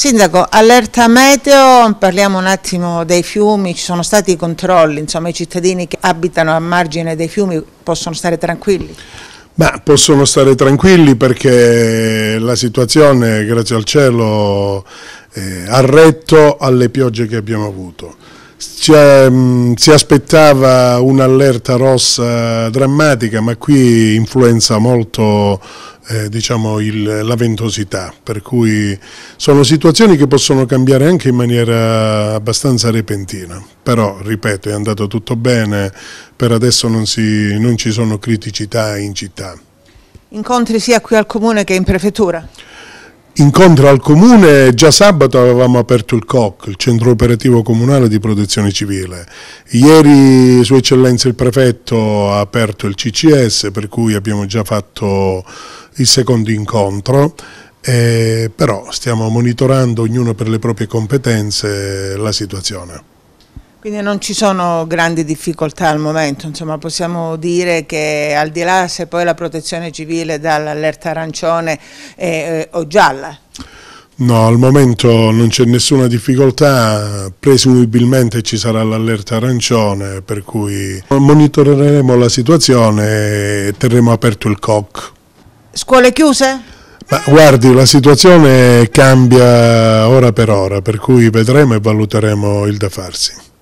Sindaco, allerta meteo, parliamo un attimo dei fiumi, ci sono stati i controlli, insomma i cittadini che abitano a margine dei fiumi possono stare tranquilli? Ma possono stare tranquilli perché la situazione, grazie al cielo, eh, ha retto alle piogge che abbiamo avuto. Si, mh, ehm, si aspettava un'allerta rossa drammatica, ma qui influenza molto eh, diciamo il, la ventosità, per cui sono situazioni che possono cambiare anche in maniera abbastanza repentina, però ripeto è andato tutto bene, per adesso non, si, non ci sono criticità in città. Incontri sia qui al Comune che in Prefettura? incontro al comune, già sabato avevamo aperto il COC, il centro operativo comunale di protezione civile. Ieri Sua Eccellenza il prefetto ha aperto il CCS per cui abbiamo già fatto il secondo incontro. Eh, però stiamo monitorando ognuno per le proprie competenze la situazione. Quindi non ci sono grandi difficoltà al momento, insomma possiamo dire che al di là se poi la protezione civile dà l'allerta arancione eh, o gialla, No, al momento non c'è nessuna difficoltà, presumibilmente ci sarà l'allerta arancione, per cui monitoreremo la situazione e terremo aperto il COC. Scuole chiuse? Ma guardi, la situazione cambia ora per ora, per cui vedremo e valuteremo il da farsi.